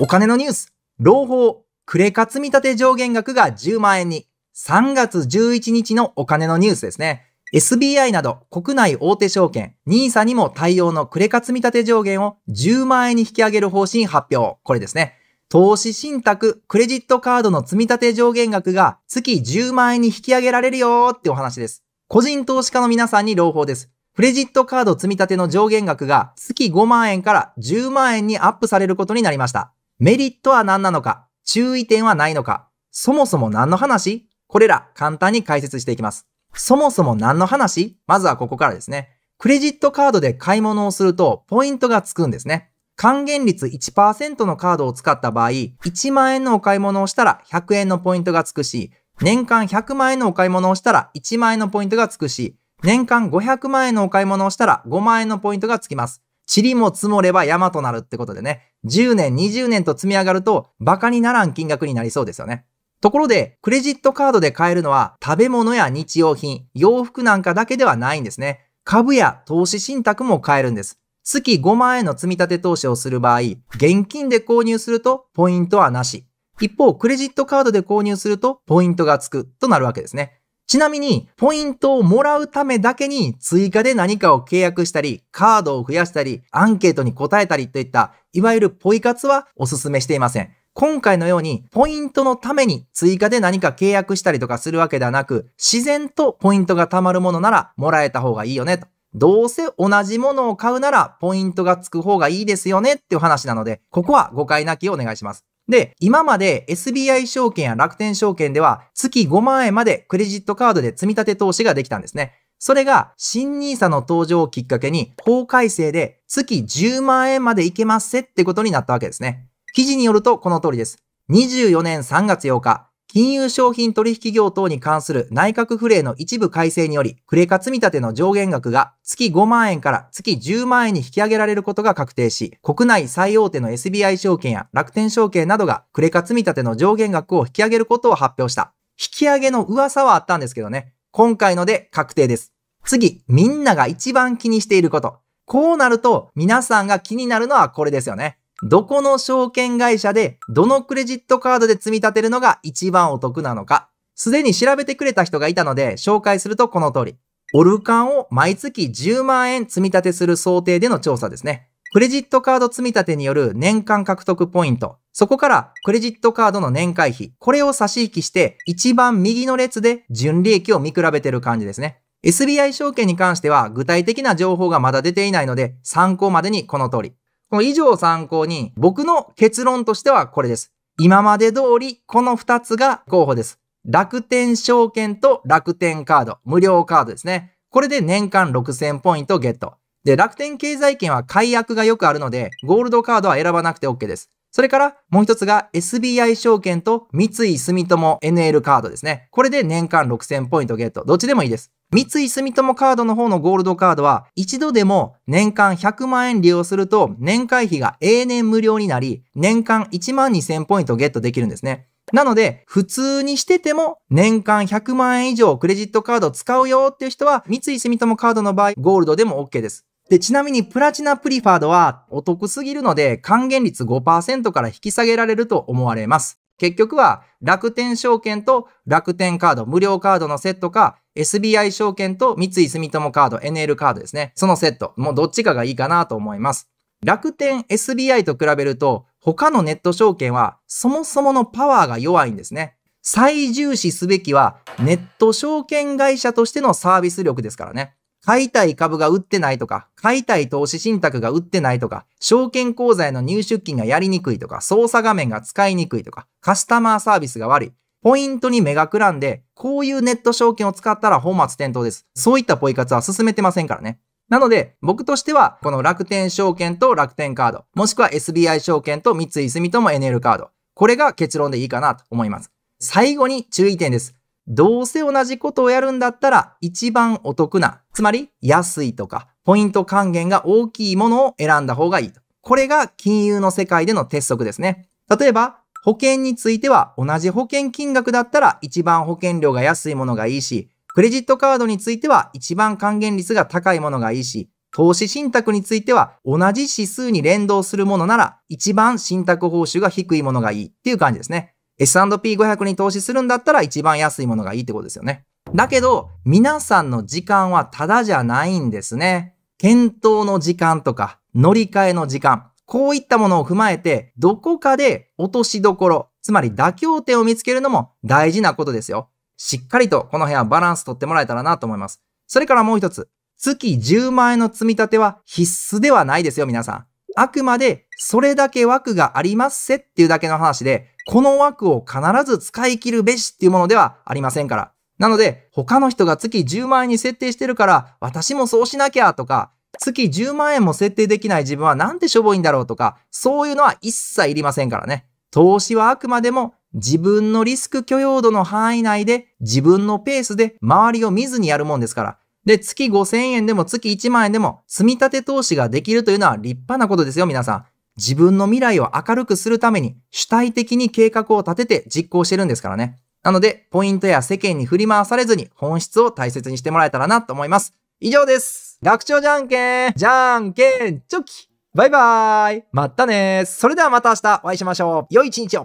お金のニュース、朗報、クレカ積立上限額が10万円に、3月11日のお金のニュースですね。SBI など国内大手証券、NISA にも対応のクレカ積立上限を10万円に引き上げる方針発表。これですね。投資信託、クレジットカードの積立上限額が月10万円に引き上げられるよーってお話です。個人投資家の皆さんに朗報です。クレジットカード積立の上限額が月5万円から10万円にアップされることになりました。メリットは何なのか注意点はないのかそもそも何の話これら簡単に解説していきます。そもそも何の話まずはここからですね。クレジットカードで買い物をするとポイントがつくんですね。還元率1%のカードを使った場合、1万円のお買い物をしたら100円のポイントがつくし、年間100万円のお買い物をしたら1万円のポイントがつくし、年間500万円のお買い物をしたら5万円のポイントがつきます。塵も積もれば山となるってことでね、10年、20年と積み上がると、馬鹿にならん金額になりそうですよね。ところで、クレジットカードで買えるのは、食べ物や日用品、洋服なんかだけではないんですね。株や投資信託も買えるんです。月5万円の積み立て投資をする場合、現金で購入するとポイントはなし。一方、クレジットカードで購入するとポイントがつくとなるわけですね。ちなみに、ポイントをもらうためだけに追加で何かを契約したり、カードを増やしたり、アンケートに答えたりといった、いわゆるポイ活はお勧めしていません。今回のように、ポイントのために追加で何か契約したりとかするわけではなく、自然とポイントが貯まるものならもらえた方がいいよねと。どうせ同じものを買うならポイントがつく方がいいですよねっていう話なので、ここは誤解なきをお願いします。で、今まで SBI 証券や楽天証券では月5万円までクレジットカードで積み立て投資ができたんですね。それが新 nisa の登場をきっかけに法改正で月10万円までいけますってことになったわけですね。記事によるとこの通りです。24年3月8日、金融商品取引業等に関する内閣府令の一部改正により、クレカ積立の上限額が月5万円から月10万円に引き上げられることが確定し、国内最大手の SBI 証券や楽天証券などがクレカ積立の上限額を引き上げることを発表した。引き上げの噂はあったんですけどね。今回ので確定です。次、みんなが一番気にしていること。こうなると、皆さんが気になるのはこれですよね。どこの証券会社でどのクレジットカードで積み立てるのが一番お得なのか、すでに調べてくれた人がいたので紹介するとこの通り、オルカンを毎月10万円積み立てする想定での調査ですね。クレジットカード積み立てによる年間獲得ポイント、そこからクレジットカードの年会費、これを差し引きして一番右の列で純利益を見比べてる感じですね。SBI 証券に関しては具体的な情報がまだ出ていないので参考までにこの通り。この以上を参考に、僕の結論としてはこれです。今まで通り、この2つが候補です。楽天証券と楽天カード、無料カードですね。これで年間6000ポイントゲット。で、楽天経済圏は解約がよくあるので、ゴールドカードは選ばなくて OK です。それからもう一つが SBI 証券と三井住友 NL カードですね。これで年間6000ポイントゲット。どっちでもいいです。三井住友カードの方のゴールドカードは一度でも年間100万円利用すると年会費が永年無料になり年間1万2000ポイントゲットできるんですね。なので普通にしてても年間100万円以上クレジットカードを使うよっていう人は三井住友カードの場合ゴールドでも OK です。で、ちなみにプラチナプリファードはお得すぎるので還元率5%から引き下げられると思われます。結局は楽天証券と楽天カード、無料カードのセットか SBI 証券と三井住友カード、NL カードですね。そのセット。もうどっちかがいいかなと思います。楽天 SBI と比べると他のネット証券はそもそものパワーが弱いんですね。最重視すべきはネット証券会社としてのサービス力ですからね。買いたい株が売ってないとか、買いたい投資信託が売ってないとか、証券口座への入出金がやりにくいとか、操作画面が使いにくいとか、カスタマーサービスが悪い。ポイントに目がくらんで、こういうネット証券を使ったら本末転倒です。そういったポイ活は進めてませんからね。なので、僕としては、この楽天証券と楽天カード、もしくは SBI 証券と三井住友 NL カード。これが結論でいいかなと思います。最後に注意点です。どうせ同じことをやるんだったら、一番お得なつまり、安いとか、ポイント還元が大きいものを選んだ方がいいこれが金融の世界での鉄則ですね。例えば、保険については同じ保険金額だったら一番保険料が安いものがいいし、クレジットカードについては一番還元率が高いものがいいし、投資信託については同じ指数に連動するものなら一番信託報酬が低いものがいいっていう感じですね。S&P500 に投資するんだったら一番安いものがいいってことですよね。だけど、皆さんの時間はただじゃないんですね。検討の時間とか、乗り換えの時間、こういったものを踏まえて、どこかで落としどころ、つまり妥協点を見つけるのも大事なことですよ。しっかりとこの辺はバランス取ってもらえたらなと思います。それからもう一つ。月10万円の積み立ては必須ではないですよ、皆さん。あくまでそれだけ枠がありますせっていうだけの話で、この枠を必ず使い切るべしっていうものではありませんから。なので、他の人が月10万円に設定してるから、私もそうしなきゃとか、月10万円も設定できない自分はなんてしょぼいんだろうとか、そういうのは一切いりませんからね。投資はあくまでも自分のリスク許容度の範囲内で自分のペースで周りを見ずにやるもんですから。で、月5000円でも月1万円でも積み立て投資ができるというのは立派なことですよ、皆さん。自分の未来を明るくするために主体的に計画を立てて実行してるんですからね。なので、ポイントや世間に振り回されずに本質を大切にしてもらえたらなと思います。以上です。学長じゃんけんじゃんけんチョキバイバーイまったねそれではまた明日お会いしましょう良い一日を